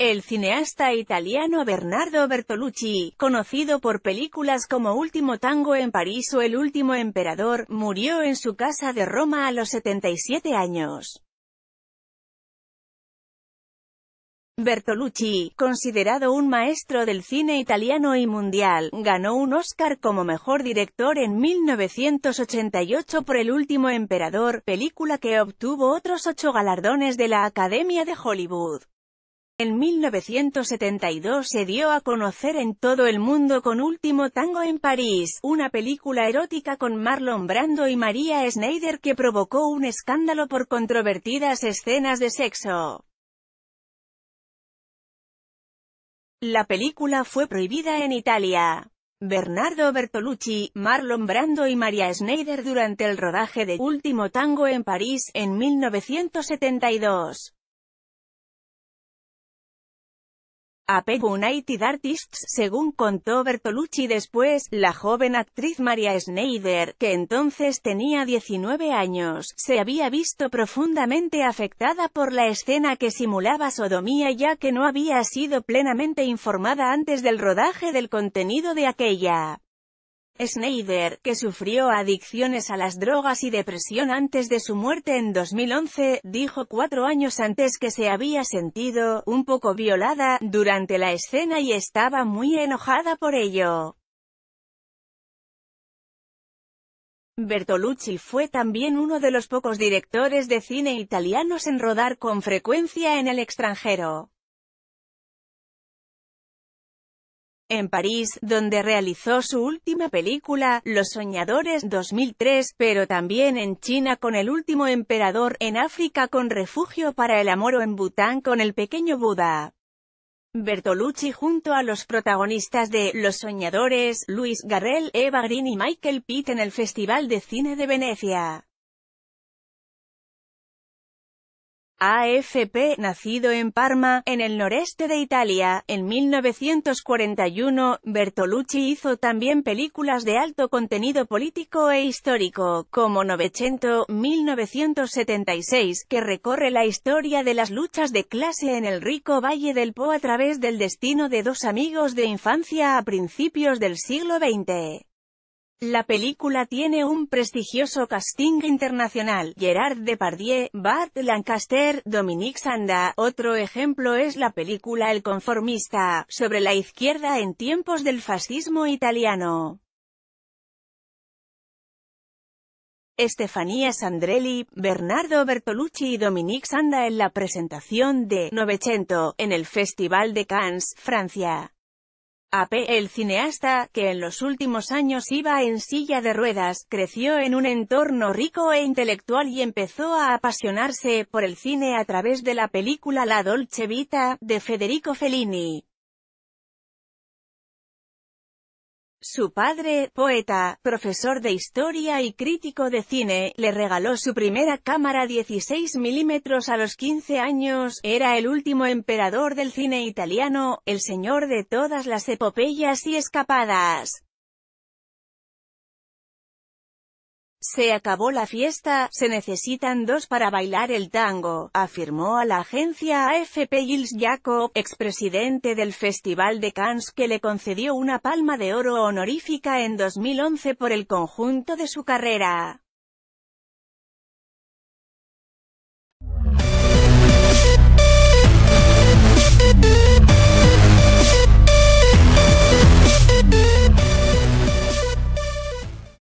El cineasta italiano Bernardo Bertolucci, conocido por películas como Último Tango en París o El Último Emperador, murió en su casa de Roma a los 77 años. Bertolucci, considerado un maestro del cine italiano y mundial, ganó un Oscar como mejor director en 1988 por El último emperador, película que obtuvo otros ocho galardones de la Academia de Hollywood. En 1972 se dio a conocer en todo el mundo con Último Tango en París, una película erótica con Marlon Brando y María Schneider que provocó un escándalo por controvertidas escenas de sexo. La película fue prohibida en Italia. Bernardo Bertolucci, Marlon Brando y María Schneider durante el rodaje de Último Tango en París, en 1972. apego United Artists, según contó Bertolucci después, la joven actriz Maria Schneider, que entonces tenía 19 años, se había visto profundamente afectada por la escena que simulaba sodomía ya que no había sido plenamente informada antes del rodaje del contenido de aquella. Schneider, que sufrió adicciones a las drogas y depresión antes de su muerte en 2011, dijo cuatro años antes que se había sentido un poco violada durante la escena y estaba muy enojada por ello. Bertolucci fue también uno de los pocos directores de cine italianos en rodar con frecuencia en el extranjero. en París, donde realizó su última película, Los Soñadores 2003, pero también en China con El Último Emperador, en África con Refugio para el Amor o en Bután con El Pequeño Buda. Bertolucci junto a los protagonistas de Los Soñadores, Luis Garrel, Eva Green y Michael Pitt en el Festival de Cine de Venecia. AFP, nacido en Parma, en el noreste de Italia, en 1941, Bertolucci hizo también películas de alto contenido político e histórico, como Novecento, 1976, que recorre la historia de las luchas de clase en el rico Valle del Po a través del destino de dos amigos de infancia a principios del siglo XX. La película tiene un prestigioso casting internacional, Gerard Depardieu, Bart Lancaster, Dominique Sanda. Otro ejemplo es la película El conformista, sobre la izquierda en tiempos del fascismo italiano. Estefanía Sandrelli, Bernardo Bertolucci y Dominique Sanda en la presentación de «Novecento», en el Festival de Cannes, Francia. AP, el cineasta, que en los últimos años iba en silla de ruedas, creció en un entorno rico e intelectual y empezó a apasionarse por el cine a través de la película La Dolce Vita, de Federico Fellini. Su padre, poeta, profesor de historia y crítico de cine, le regaló su primera cámara 16 milímetros a los 15 años, era el último emperador del cine italiano, el señor de todas las epopeyas y escapadas. Se acabó la fiesta, se necesitan dos para bailar el tango, afirmó a la agencia AFP Gilles Jacob, expresidente del Festival de Cannes que le concedió una palma de oro honorífica en 2011 por el conjunto de su carrera.